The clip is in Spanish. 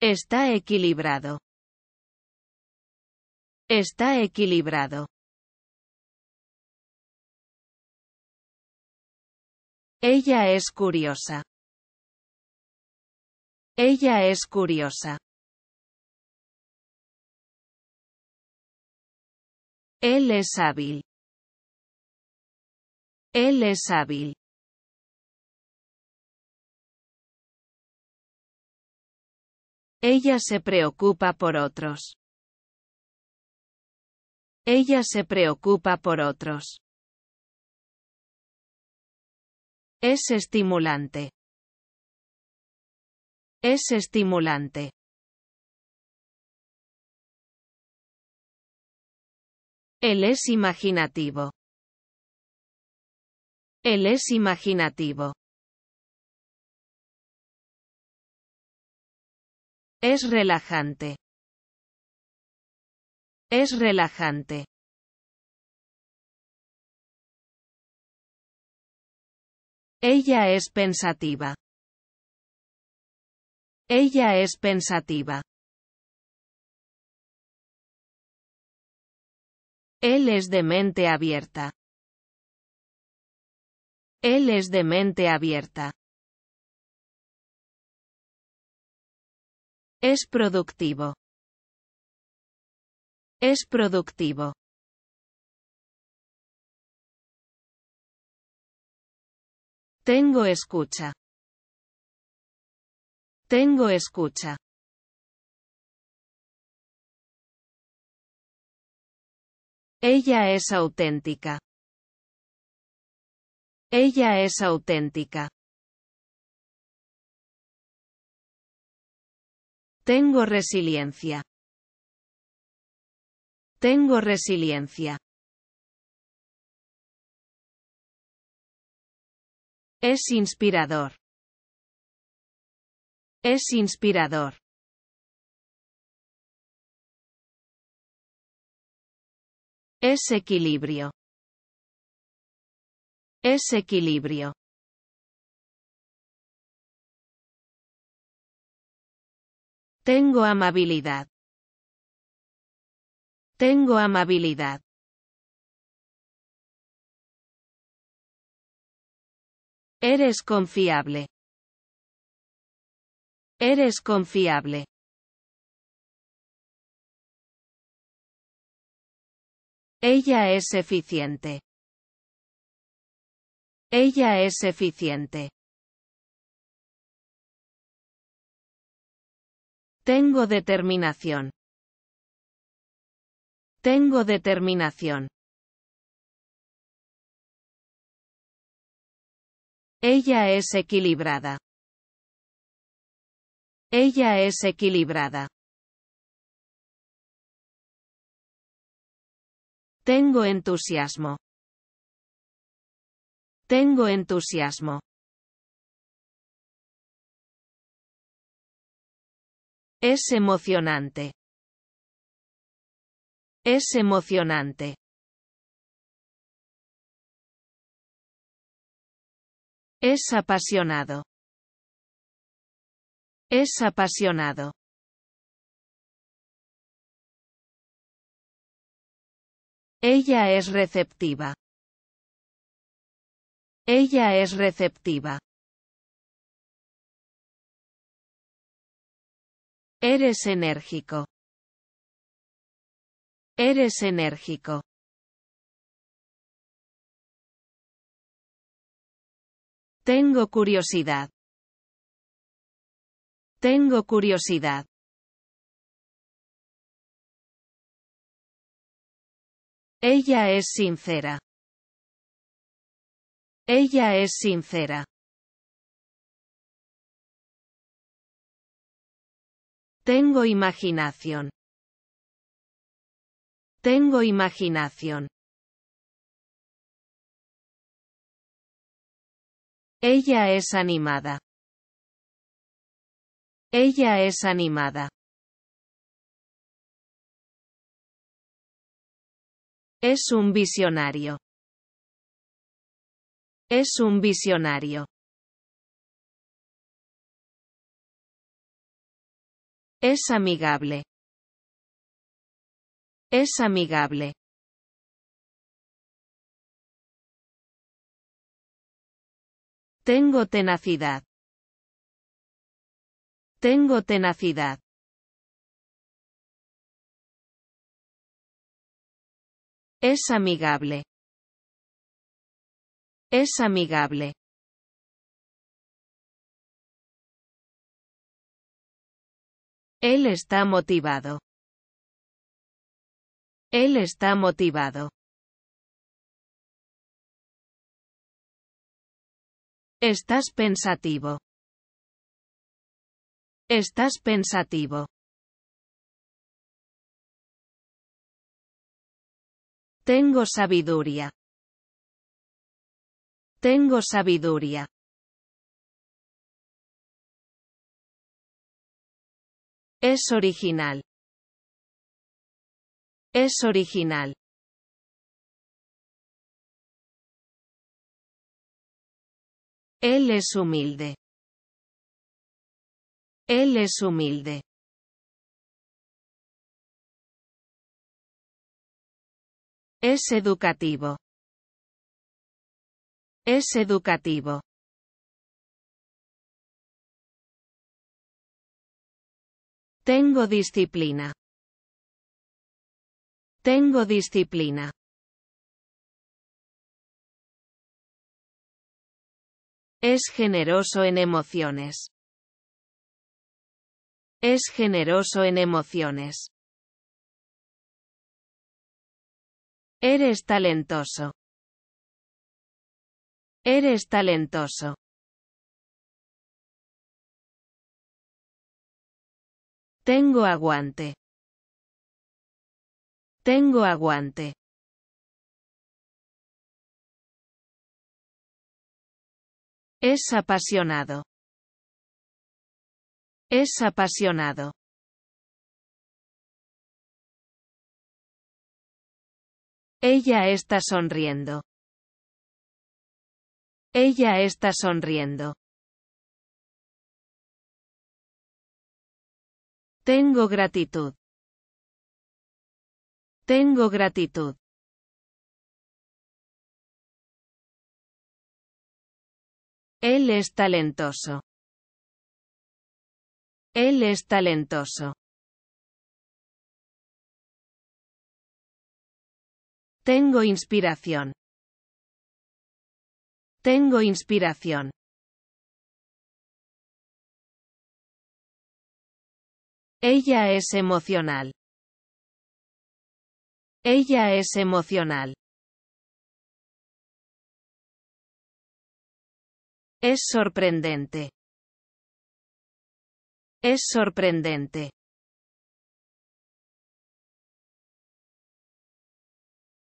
Está equilibrado. Está equilibrado. Ella es curiosa. Ella es curiosa. Él es hábil. Él es hábil. Ella se preocupa por otros. Ella se preocupa por otros. Es estimulante. Es estimulante. Él es imaginativo. Él es imaginativo. Es relajante. Es relajante. Ella es pensativa. Ella es pensativa. Él es de mente abierta. Él es de mente abierta. Es productivo. Es productivo. Tengo escucha. Tengo escucha. Ella es auténtica. Ella es auténtica. Tengo resiliencia. Tengo resiliencia. Es inspirador. Es inspirador. Es equilibrio. Es equilibrio. Tengo amabilidad. Tengo amabilidad. Eres confiable. Eres confiable. Ella es eficiente. Ella es eficiente. Tengo determinación. Tengo determinación. Ella es equilibrada. Ella es equilibrada. Tengo entusiasmo. Tengo entusiasmo. Es emocionante. Es emocionante. Es apasionado. Es apasionado. Ella es receptiva. Ella es receptiva. Eres enérgico. Eres enérgico. Tengo curiosidad. Tengo curiosidad. Ella es sincera. Ella es sincera. Tengo imaginación. Tengo imaginación. Ella es animada. Ella es animada. Es un visionario. Es un visionario. Es amigable. Es amigable. Tengo tenacidad. Tengo tenacidad. Es amigable. Es amigable. Él está motivado. Él está motivado. Estás pensativo. Estás pensativo. Tengo sabiduría. Tengo sabiduría. Es original. Es original. Él es humilde. Él es humilde. Es educativo. Es educativo. Tengo disciplina. Tengo disciplina. Es generoso en emociones. Es generoso en emociones. Eres talentoso. Eres talentoso. Tengo aguante. Tengo aguante. Es apasionado. Es apasionado. Ella está sonriendo. Ella está sonriendo. Tengo gratitud. Tengo gratitud. Él es talentoso. Él es talentoso. Tengo inspiración. Tengo inspiración. Ella es emocional. Ella es emocional. Es sorprendente. Es sorprendente.